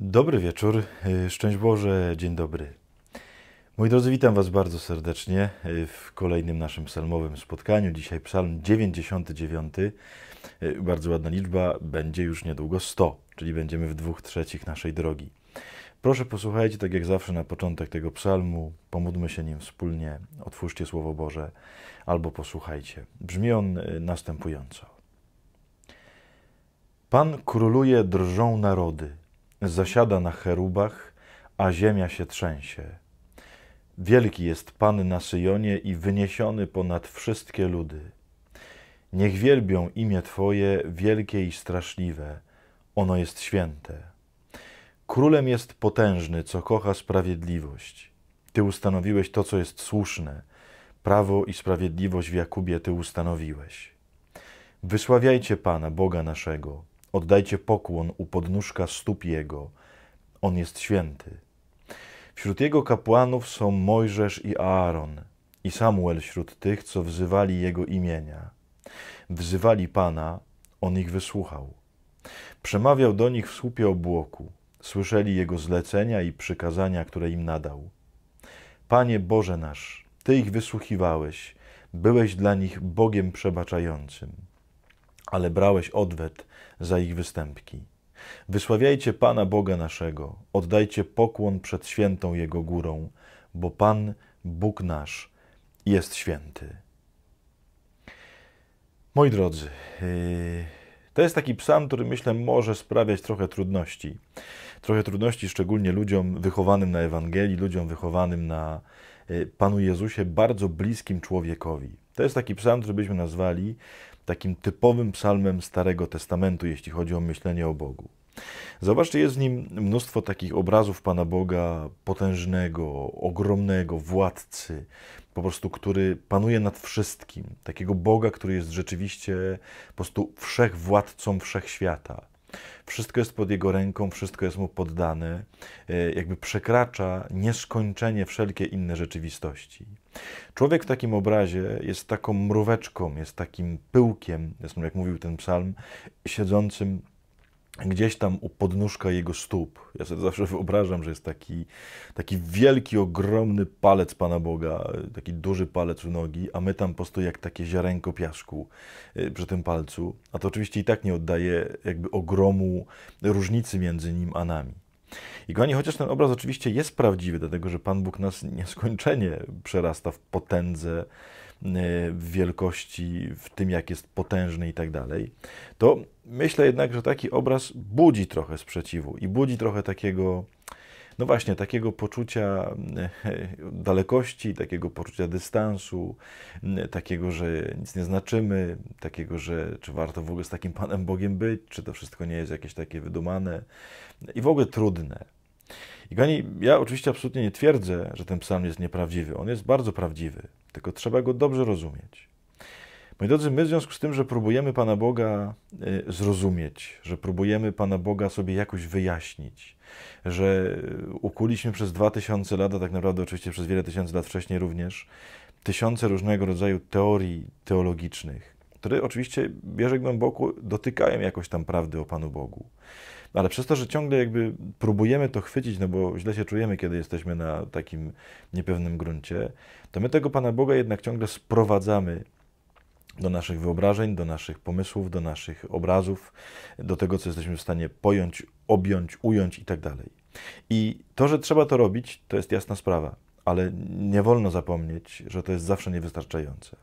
Dobry wieczór, e, szczęść Boże, dzień dobry. Moi drodzy, witam Was bardzo serdecznie e, w kolejnym naszym psalmowym spotkaniu. Dzisiaj psalm 99, e, bardzo ładna liczba, będzie już niedługo 100, czyli będziemy w dwóch trzecich naszej drogi. Proszę posłuchajcie, tak jak zawsze na początek tego psalmu, pomódlmy się nim wspólnie, otwórzcie Słowo Boże albo posłuchajcie. Brzmi on następująco. Pan króluje drżą narody – zasiada na cherubach, a ziemia się trzęsie. Wielki jest Pan na Syjonie i wyniesiony ponad wszystkie ludy. Niech wielbią imię Twoje, wielkie i straszliwe. Ono jest święte. Królem jest potężny, co kocha sprawiedliwość. Ty ustanowiłeś to, co jest słuszne. Prawo i sprawiedliwość w Jakubie Ty ustanowiłeś. Wysławiajcie Pana, Boga naszego Oddajcie pokłon u podnóżka stóp Jego. On jest święty. Wśród Jego kapłanów są Mojżesz i Aaron i Samuel wśród tych, co wzywali Jego imienia. Wzywali Pana, On ich wysłuchał. Przemawiał do nich w słupie obłoku. Słyszeli Jego zlecenia i przykazania, które im nadał. Panie Boże nasz, Ty ich wysłuchiwałeś, byłeś dla nich Bogiem przebaczającym, ale brałeś odwet za ich występki. Wysławiajcie Pana Boga naszego, oddajcie pokłon przed świętą Jego górą, bo Pan, Bóg nasz, jest święty. Moi drodzy, yy, to jest taki psalm, który myślę może sprawiać trochę trudności. Trochę trudności szczególnie ludziom wychowanym na Ewangelii, ludziom wychowanym na yy, Panu Jezusie, bardzo bliskim człowiekowi. To jest taki psalm, który byśmy nazwali takim typowym psalmem Starego Testamentu, jeśli chodzi o myślenie o Bogu. Zobaczcie, jest w nim mnóstwo takich obrazów Pana Boga potężnego, ogromnego, władcy, po prostu, który panuje nad wszystkim. Takiego Boga, który jest rzeczywiście po prostu wszechwładcą wszechświata. Wszystko jest pod jego ręką, wszystko jest mu poddane, e, jakby przekracza nieskończenie wszelkie inne rzeczywistości. Człowiek w takim obrazie jest taką mróweczką, jest takim pyłkiem, jest, jak mówił ten psalm, siedzącym gdzieś tam u podnóżka jego stóp. Ja sobie zawsze wyobrażam, że jest taki, taki wielki, ogromny palec Pana Boga, taki duży palec u nogi, a my tam po prostu jak takie ziarenko piasku e, przy tym palcu. A to oczywiście i tak nie oddaje jakby ogromu różnicy między nim a nami. I kochani, chociaż ten obraz oczywiście jest prawdziwy, dlatego że Pan Bóg nas nieskończenie przerasta w potędze, E, w wielkości, w tym jak jest potężny i tak dalej, to myślę jednak, że taki obraz budzi trochę sprzeciwu i budzi trochę takiego, no właśnie, takiego poczucia e, dalekości, takiego poczucia dystansu, takiego, że nic nie znaczymy, takiego, że czy warto w ogóle z takim Panem Bogiem być, czy to wszystko nie jest jakieś takie wydumane i w ogóle trudne. I kochani, ja oczywiście absolutnie nie twierdzę, że ten psalm jest nieprawdziwy. On jest bardzo prawdziwy, tylko trzeba go dobrze rozumieć. Moi drodzy, my w związku z tym, że próbujemy Pana Boga e, zrozumieć, że próbujemy Pana Boga sobie jakoś wyjaśnić, że e, ukuliśmy przez dwa tysiące lat, a tak naprawdę oczywiście przez wiele tysięcy lat wcześniej również, tysiące różnego rodzaju teorii teologicznych, które oczywiście bierze głęboko, dotykają jakoś tam prawdy o Panu Bogu. No, ale przez to, że ciągle jakby próbujemy to chwycić, no bo źle się czujemy, kiedy jesteśmy na takim niepewnym gruncie, to my tego Pana Boga jednak ciągle sprowadzamy do naszych wyobrażeń, do naszych pomysłów, do naszych obrazów, do tego, co jesteśmy w stanie pojąć, objąć, ująć i tak dalej. I to, że trzeba to robić, to jest jasna sprawa, ale nie wolno zapomnieć, że to jest zawsze niewystarczające.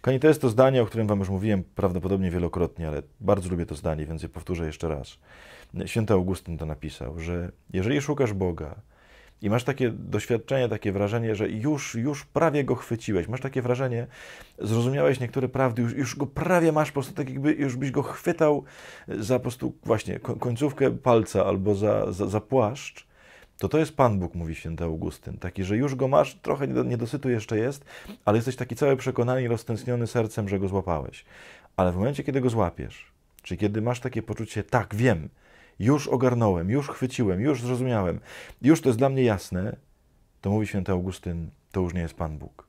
Kochani, to jest to zdanie, o którym Wam już mówiłem prawdopodobnie wielokrotnie, ale bardzo lubię to zdanie, więc je powtórzę jeszcze raz. Święty Augustyn to napisał, że jeżeli szukasz Boga i masz takie doświadczenie, takie wrażenie, że już, już prawie go chwyciłeś, masz takie wrażenie, zrozumiałeś niektóre prawdy, już, już go prawie masz, po prostu tak jakby już byś go chwytał za po prostu właśnie końcówkę palca albo za, za, za płaszcz, to to jest Pan Bóg, mówi święty Augustyn. Taki, że już go masz, trochę niedosytu jeszcze jest, ale jesteś taki cały przekonany i roztęskniony sercem, że go złapałeś. Ale w momencie, kiedy go złapiesz, czy kiedy masz takie poczucie, tak, wiem, już ogarnąłem, już chwyciłem, już zrozumiałem, już to jest dla mnie jasne, to mówi święty Augustyn, to już nie jest Pan Bóg.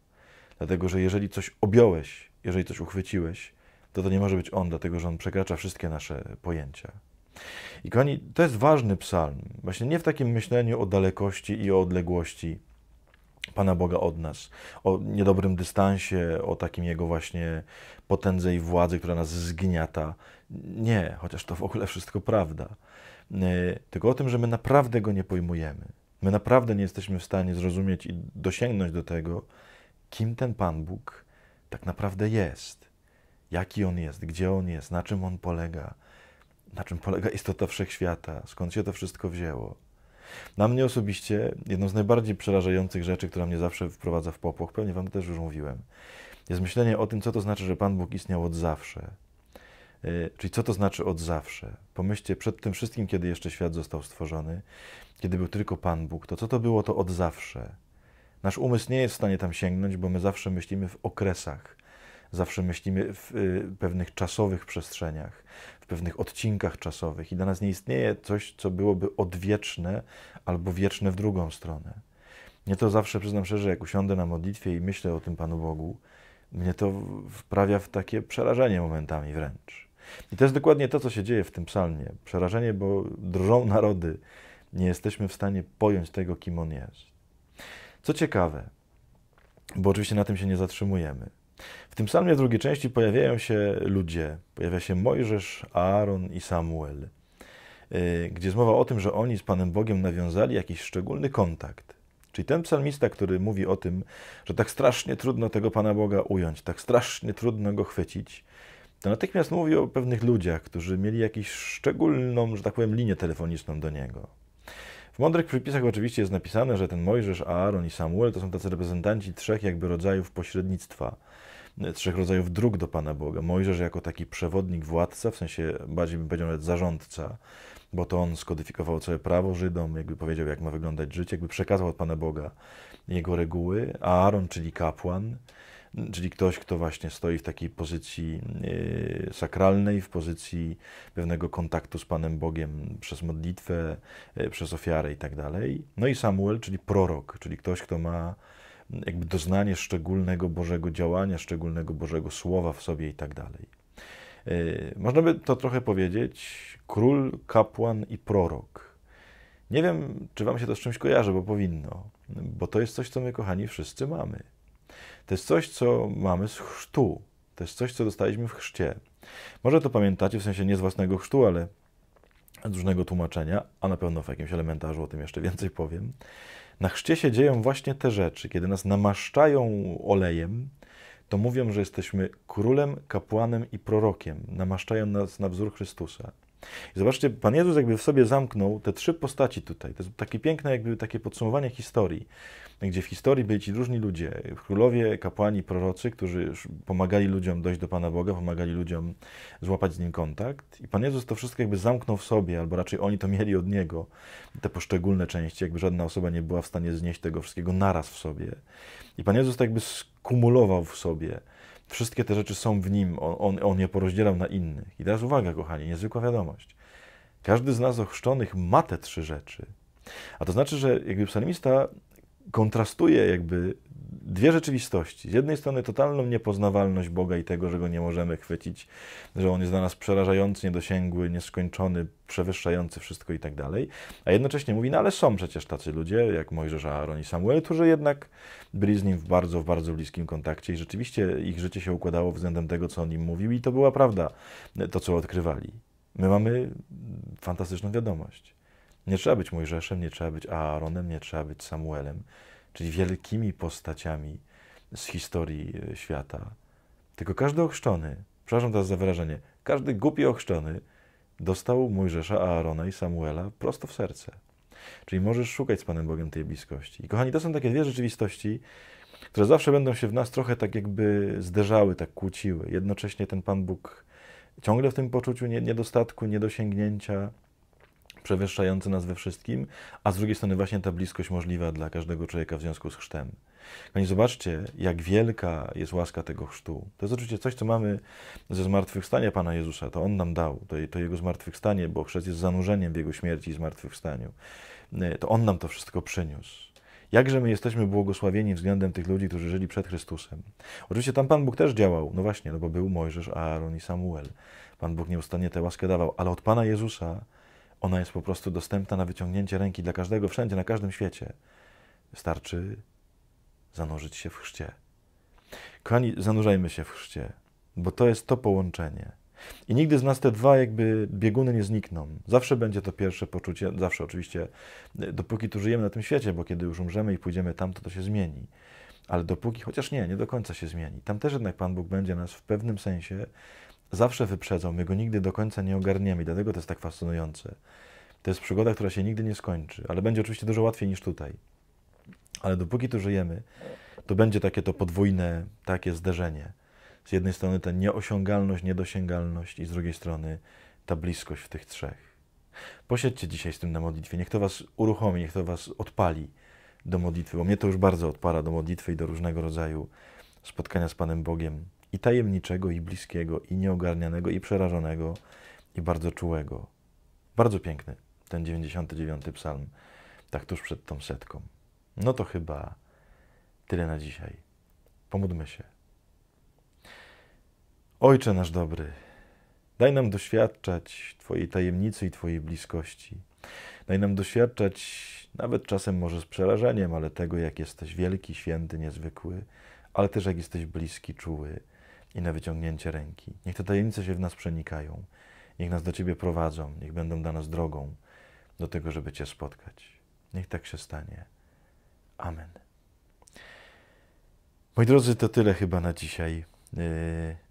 Dlatego, że jeżeli coś objąłeś, jeżeli coś uchwyciłeś, to to nie może być On, dlatego że On przekracza wszystkie nasze pojęcia. I kochani, to jest ważny psalm. Właśnie nie w takim myśleniu o dalekości i o odległości Pana Boga od nas, o niedobrym dystansie, o takim jego właśnie potędze i władzy, która nas zgniata. Nie, chociaż to w ogóle wszystko prawda. E, tylko o tym, że my naprawdę go nie pojmujemy. My naprawdę nie jesteśmy w stanie zrozumieć i dosięgnąć do tego, kim ten Pan Bóg tak naprawdę jest, jaki on jest, gdzie on jest, na czym on polega, na czym polega istota wszechświata, skąd się to wszystko wzięło. Na mnie osobiście jedną z najbardziej przerażających rzeczy, która mnie zawsze wprowadza w popłoch, pewnie Wam też już mówiłem, jest myślenie o tym, co to znaczy, że Pan Bóg istniał od zawsze. E, czyli co to znaczy od zawsze? Pomyślcie przed tym wszystkim, kiedy jeszcze świat został stworzony, kiedy był tylko Pan Bóg, to co to było to od zawsze? Nasz umysł nie jest w stanie tam sięgnąć, bo my zawsze myślimy w okresach, zawsze myślimy w y, pewnych czasowych przestrzeniach, w pewnych odcinkach czasowych i dla nas nie istnieje coś, co byłoby odwieczne albo wieczne w drugą stronę. Mnie to zawsze, przyznam szczerze, jak usiądę na modlitwie i myślę o tym Panu Bogu, mnie to wprawia w takie przerażenie momentami wręcz. I to jest dokładnie to, co się dzieje w tym psalmie. Przerażenie, bo drżą narody. Nie jesteśmy w stanie pojąć tego, kim On jest. Co ciekawe, bo oczywiście na tym się nie zatrzymujemy. W tym psalmie w drugiej części pojawiają się ludzie, pojawia się Mojżesz, Aaron i Samuel, y, gdzie jest mowa o tym, że oni z Panem Bogiem nawiązali jakiś szczególny kontakt. Czyli ten psalmista, który mówi o tym, że tak strasznie trudno tego Pana Boga ująć, tak strasznie trudno go chwycić, to natychmiast mówi o pewnych ludziach, którzy mieli jakąś szczególną, że tak powiem, linię telefoniczną do niego. W mądrych przypisach oczywiście jest napisane, że ten Mojżesz, Aaron i Samuel to są tacy reprezentanci trzech jakby rodzajów pośrednictwa, trzech rodzajów dróg do Pana Boga. Mojżesz jako taki przewodnik, władca, w sensie bardziej bym powiedział nawet zarządca, bo to on skodyfikował całe prawo Żydom, jakby powiedział, jak ma wyglądać życie, jakby przekazał od Pana Boga jego reguły. Aaron, czyli kapłan, czyli ktoś, kto właśnie stoi w takiej pozycji y, sakralnej, w pozycji pewnego kontaktu z Panem Bogiem przez modlitwę, y, przez ofiarę i tak dalej. No i Samuel, czyli prorok, czyli ktoś, kto ma mm, jakby doznanie szczególnego Bożego działania, szczególnego Bożego słowa w sobie i tak dalej. Y, można by to trochę powiedzieć król, kapłan i prorok. Nie wiem, czy Wam się to z czymś kojarzy, bo powinno, bo to jest coś, co my, kochani, wszyscy mamy. To jest coś, co mamy z chrztu. To jest coś, co dostaliśmy w chrzcie. Może to pamiętacie, w sensie nie z własnego chrztu, ale z różnego tłumaczenia, a na pewno w jakimś elementarzu o tym jeszcze więcej powiem. Na chrzcie się dzieją właśnie te rzeczy. Kiedy nas namaszczają olejem, to mówią, że jesteśmy królem, kapłanem i prorokiem. Namaszczają nas na wzór Chrystusa. I zobaczcie, Pan Jezus jakby w sobie zamknął te trzy postaci tutaj. To jest takie piękne jakby takie podsumowanie historii, gdzie w historii byli ci różni ludzie, królowie, kapłani, prorocy, którzy pomagali ludziom dojść do Pana Boga, pomagali ludziom złapać z Nim kontakt. I Pan Jezus to wszystko jakby zamknął w sobie, albo raczej oni to mieli od Niego, te poszczególne części, jakby żadna osoba nie była w stanie znieść tego wszystkiego naraz w sobie. I Pan Jezus tak jakby skumulował w sobie Wszystkie te rzeczy są w nim, on, on, on je porozdzielał na innych. I teraz uwaga, kochani, niezwykła wiadomość. Każdy z nas ochrzczonych ma te trzy rzeczy. A to znaczy, że jakby psalmista kontrastuje jakby dwie rzeczywistości. Z jednej strony totalną niepoznawalność Boga i tego, że go nie możemy chwycić, że on jest dla nas przerażający, niedosięgły, nieskończony, przewyższający wszystko i tak dalej. A jednocześnie mówi, no ale są przecież tacy ludzie, jak Mojżesz, Aaron i Samuel, którzy jednak byli z nim w bardzo, w bardzo bliskim kontakcie i rzeczywiście ich życie się układało względem tego, co on im mówił i to była prawda, to co odkrywali. My mamy fantastyczną wiadomość. Nie trzeba być Mojżeszem, nie trzeba być Aaronem, nie trzeba być Samuelem czyli wielkimi postaciami z historii e, świata. Tylko każdy ochrzczony, przepraszam teraz za wyrażenie, każdy głupi ochrzczony dostał Mojżesza, Aarona i Samuela prosto w serce. Czyli możesz szukać z Panem Bogiem tej bliskości. I kochani, to są takie dwie rzeczywistości, które zawsze będą się w nas trochę tak jakby zderzały, tak kłóciły. Jednocześnie ten Pan Bóg ciągle w tym poczuciu niedostatku, niedosięgnięcia, przewyższający nas we wszystkim, a z drugiej strony właśnie ta bliskość możliwa dla każdego człowieka w związku z chrztem. Kochani, zobaczcie, jak wielka jest łaska tego chrztu. To jest oczywiście coś, co mamy ze zmartwychwstania Pana Jezusa. To On nam dał, to, to Jego zmartwychwstanie, bo chrzest jest zanurzeniem w Jego śmierci i zmartwychwstaniu. E, to On nam to wszystko przyniósł. Jakże my jesteśmy błogosławieni względem tych ludzi, którzy żyli przed Chrystusem. Oczywiście tam Pan Bóg też działał, no właśnie, no bo był Mojżesz, Aaron i Samuel. Pan Bóg nieustannie tę łaskę dawał, ale od Pana Jezusa ona jest po prostu dostępna na wyciągnięcie ręki dla każdego, wszędzie, na każdym świecie. Wystarczy zanurzyć się w chrzcie. Kochani, zanurzajmy się w chrzcie, bo to jest to połączenie. I nigdy z nas te dwa jakby bieguny nie znikną. Zawsze będzie to pierwsze poczucie, zawsze oczywiście, dopóki tu żyjemy na tym świecie, bo kiedy już umrzemy i pójdziemy tam, to to się zmieni. Ale dopóki, chociaż nie, nie do końca się zmieni. Tam też jednak Pan Bóg będzie nas w pewnym sensie zawsze wyprzedzą, my go nigdy do końca nie ogarniemy, dlatego to jest tak fascynujące. To jest przygoda, która się nigdy nie skończy, ale będzie oczywiście dużo łatwiej niż tutaj. Ale dopóki tu żyjemy, to będzie takie to podwójne takie zderzenie. Z jednej strony ta nieosiągalność, niedosięgalność i z drugiej strony ta bliskość w tych trzech. Posiedźcie dzisiaj z tym na modlitwie. Niech to was uruchomi, niech to was odpali do modlitwy, bo mnie to już bardzo odpala do modlitwy i do różnego rodzaju spotkania z Panem Bogiem i tajemniczego, i bliskiego, i nieogarnianego, i przerażonego, i bardzo czułego. Bardzo piękny ten 99 psalm, tak tuż przed tą setką. No to chyba tyle na dzisiaj. Pomódmy się. Ojcze nasz dobry, daj nam doświadczać Twojej tajemnicy i Twojej bliskości. Daj nam doświadczać, nawet czasem może z przerażeniem, ale tego, jak jesteś wielki, święty, niezwykły, ale też jak jesteś bliski, czuły i na wyciągnięcie ręki. Niech te tajemnice się w nas przenikają. Niech nas do Ciebie prowadzą, niech będą dla nas drogą do tego, żeby Cię spotkać. Niech tak się stanie. Amen. Moi drodzy, to tyle chyba na dzisiaj. Yy,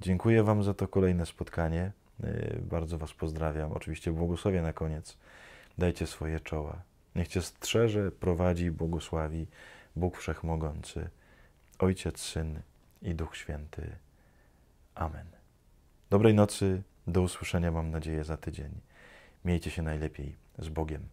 dziękuję Wam za to kolejne spotkanie. Yy, bardzo Was pozdrawiam. Oczywiście błogosławię na koniec. Dajcie swoje czoła. Niech Cię strzeże, prowadzi, błogosławi Bóg Wszechmogący, Ojciec, Syn i Duch Święty. Amen. Dobrej nocy, do usłyszenia mam nadzieję za tydzień. Miejcie się najlepiej z Bogiem.